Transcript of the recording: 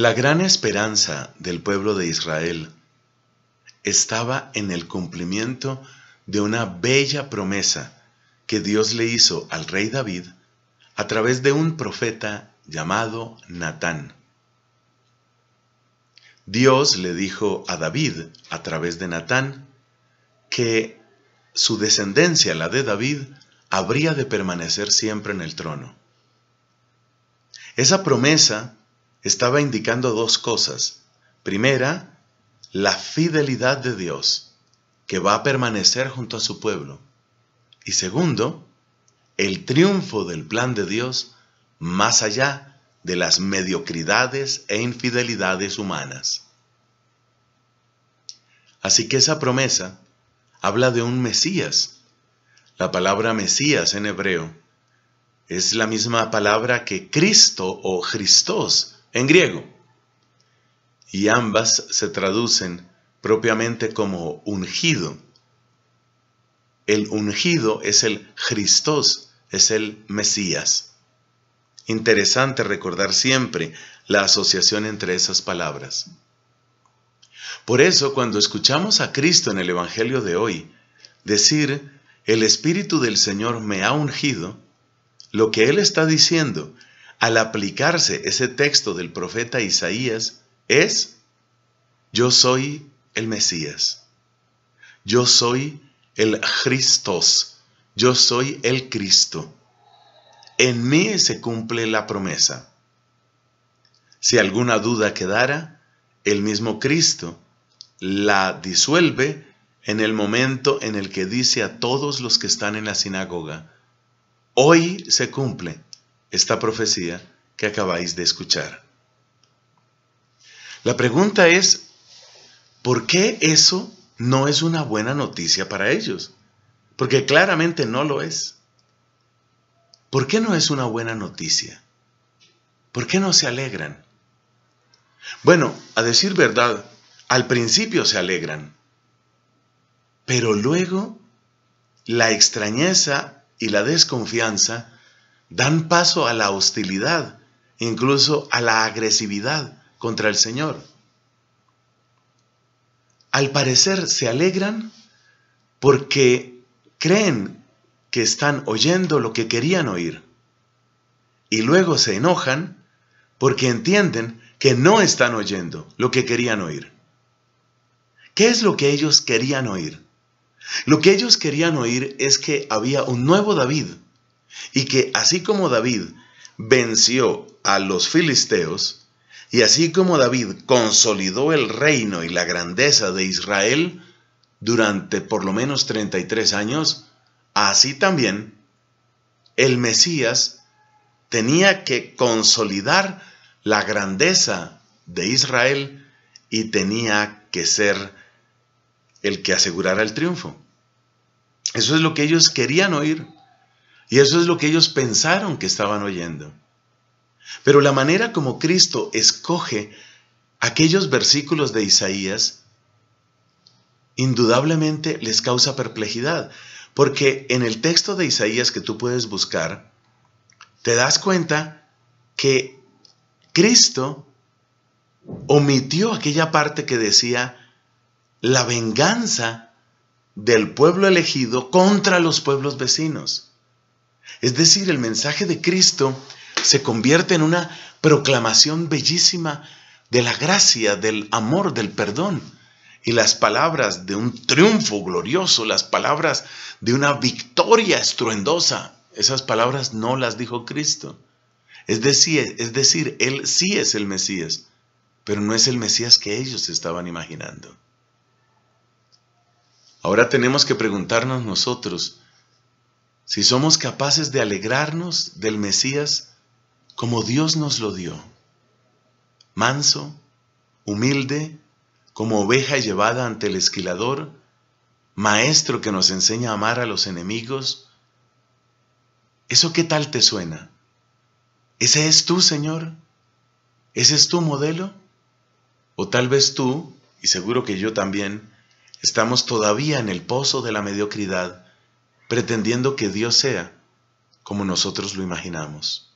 La gran esperanza del pueblo de Israel estaba en el cumplimiento de una bella promesa que Dios le hizo al rey David a través de un profeta llamado Natán. Dios le dijo a David a través de Natán que su descendencia, la de David, habría de permanecer siempre en el trono. Esa promesa estaba indicando dos cosas. Primera, la fidelidad de Dios, que va a permanecer junto a su pueblo. Y segundo, el triunfo del plan de Dios más allá de las mediocridades e infidelidades humanas. Así que esa promesa habla de un Mesías. La palabra Mesías en hebreo es la misma palabra que Cristo o Christos en griego, y ambas se traducen propiamente como ungido. El ungido es el Christos, es el Mesías. Interesante recordar siempre la asociación entre esas palabras. Por eso, cuando escuchamos a Cristo en el Evangelio de hoy decir, el Espíritu del Señor me ha ungido, lo que Él está diciendo al aplicarse ese texto del profeta Isaías es, yo soy el Mesías, yo soy el Christos, yo soy el Cristo. En mí se cumple la promesa. Si alguna duda quedara, el mismo Cristo la disuelve en el momento en el que dice a todos los que están en la sinagoga, hoy se cumple esta profecía que acabáis de escuchar. La pregunta es, ¿por qué eso no es una buena noticia para ellos? Porque claramente no lo es. ¿Por qué no es una buena noticia? ¿Por qué no se alegran? Bueno, a decir verdad, al principio se alegran, pero luego la extrañeza y la desconfianza dan paso a la hostilidad, incluso a la agresividad contra el Señor. Al parecer se alegran porque creen que están oyendo lo que querían oír. Y luego se enojan porque entienden que no están oyendo lo que querían oír. ¿Qué es lo que ellos querían oír? Lo que ellos querían oír es que había un nuevo David, y que así como David venció a los filisteos, y así como David consolidó el reino y la grandeza de Israel durante por lo menos 33 años, así también el Mesías tenía que consolidar la grandeza de Israel y tenía que ser el que asegurara el triunfo. Eso es lo que ellos querían oír. Y eso es lo que ellos pensaron que estaban oyendo. Pero la manera como Cristo escoge aquellos versículos de Isaías, indudablemente les causa perplejidad, porque en el texto de Isaías que tú puedes buscar, te das cuenta que Cristo omitió aquella parte que decía la venganza del pueblo elegido contra los pueblos vecinos. Es decir, el mensaje de Cristo se convierte en una proclamación bellísima de la gracia, del amor, del perdón. Y las palabras de un triunfo glorioso, las palabras de una victoria estruendosa, esas palabras no las dijo Cristo. Es decir, es decir, Él sí es el Mesías, pero no es el Mesías que ellos estaban imaginando. Ahora tenemos que preguntarnos nosotros, si somos capaces de alegrarnos del Mesías como Dios nos lo dio, manso, humilde, como oveja llevada ante el esquilador, maestro que nos enseña a amar a los enemigos, ¿eso qué tal te suena? ¿Ese es tú, Señor? ¿Ese es tu modelo? O tal vez tú, y seguro que yo también, estamos todavía en el pozo de la mediocridad, pretendiendo que Dios sea como nosotros lo imaginamos.